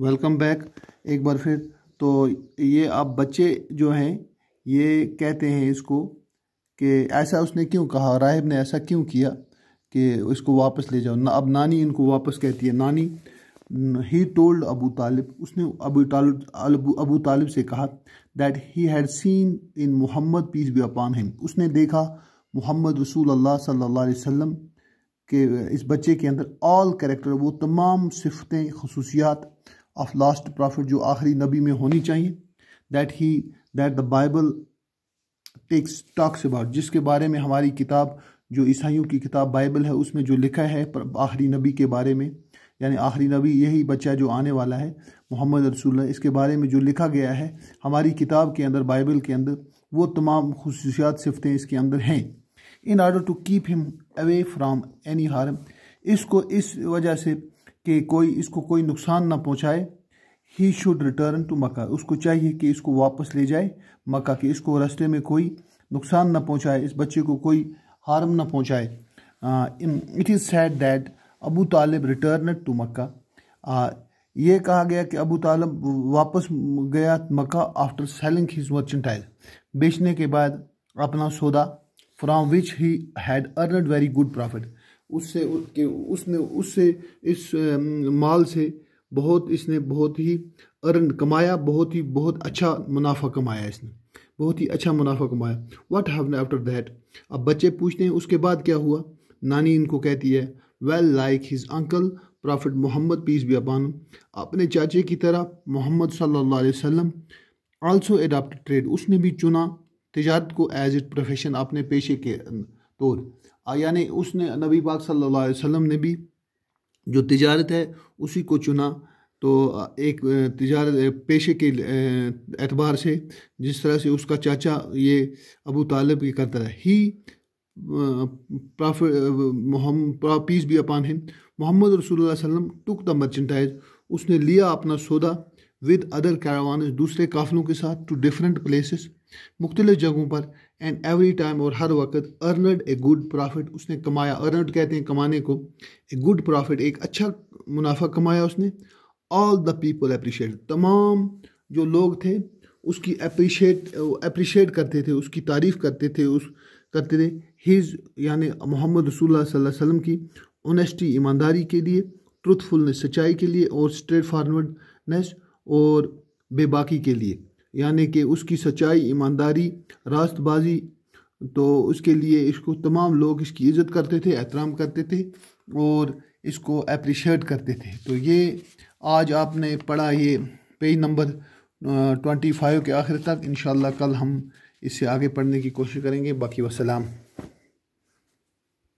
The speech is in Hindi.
वेलकम बैक एक बार फिर तो ये आप बच्चे जो हैं ये कहते हैं इसको कि ऐसा उसने क्यों कहा राहिब ने ऐसा क्यों किया कि इसको वापस ले जाओ ना अब नानी इनको वापस कहती है नानी ही टोल्ड अबू तालिब उसने अबू तालिब अबू तालिब से कहा that he had seen in Muhammad peace be upon him उसने देखा मोहम्मद रसूल अल्लाह सल्लल्लाहु अलैहि वसल्लम के इस बच्चे के अंदर ऑल करेक्टर वो तमाम सिफतें खसूसियात ऑफ लास्ट प्रॉफिट जो आखिरी नबी में होनी चाहिए that he that the Bible text talks about जिसके बारे में हमारी किताब जो ईसाइयों की किताब बाइबल है उसमें जो लिखा है आखिरी नबी के बारे में यानी आखिरी नबी यही बच्चा जो आने वाला है मोहम्मद रसूल इसके बारे में जो लिखा गया है हमारी किताब के अंदर बाइबल के अंदर वो तमाम खसूसियात सिफतें इसके अंदर हैं in order to keep him away from any harm इसको इस वजह से कि कोई इसको कोई नुकसान ना पहुंचाए he should return to Mecca उसको चाहिए कि इसको वापस ले जाए मक्का कि इसको रास्ते में कोई नुकसान ना पहुंचाए इस बच्चे को कोई हार्म ना पहुंचाए it is said that Abu Talib return to Mecca ये कहा गया कि अबू तालब वापस गया Mecca after selling his merchandise बेचने के बाद अपना सौदा from which he had earned very good profit उससे कि उसने उससे इस माल से बहुत इसने बहुत ही अर्न कमाया बहुत ही बहुत अच्छा मुनाफा कमाया इसने बहुत ही अच्छा मुनाफा कमाया वट हैवन आफ्टर दैट अब बच्चे पूछते हैं उसके बाद क्या हुआ नानी इनको कहती है well like his uncle prophet Muhammad peace be upon अपने चाचे की तरह मोहम्मद सल्ला वम आल्सो एडाप्ट ट्रेड उसने भी चुना तजारत को एज ए प्रोफेशन अपने पेशे के तौर यानी उसने नबी पाक सल्लल्लाहु अलैहि वसल्लम ने भी जो तजारत है उसी को चुना तो एक तजारत पेशे के एतबार से जिस तरह से उसका चाचा ये अबू तालब ये करता है ही पीस भी अपान हिंद मोहम्मद रसूलुल्लाह सल्लम टुक द मर्चेंटाइज उसने लिया अपना सौदा विद अदर कैरावान दूसरे काफिलों के साथ टू डिफरेंट प्लेसेस मुख्तलिफ जगहों पर एंड एवरी टाइम और हर वक्त अर्नड ए गुड प्रॉफिट उसने कमाया अर्नड कहते हैं कमाने को ए गुड प्रॉफिट एक अच्छा मुनाफा कमाया उसने ऑल द पीपल अप्रिशिएट तमाम जो लोग थे उसकी अप्रिशिएट अप्रिशिएट करते थे उसकी तारीफ़ करते थे उस करते थे हिज यानि मोहम्मद रसूल वसल्लम की ऑनेस्टी ईमानदारी के लिए ट्रुथफुलनेस सच्चाई के लिए और स्ट्रेट फारवर्डनेस और बेबाकी के लिए यानी कि उसकी सच्चाई ईमानदारी रास्तबाजी तो उसके लिए इसको तमाम लोग इसकी इज़्ज़त करते थे एहतराम करते थे और इसको अप्रिशिएट करते थे तो ये आज आपने पढ़ा ये पेज नंबर ट्वेंटी फाइव के आखिर तक इन कल हम इससे आगे पढ़ने की कोशिश करेंगे बाकी वसलाम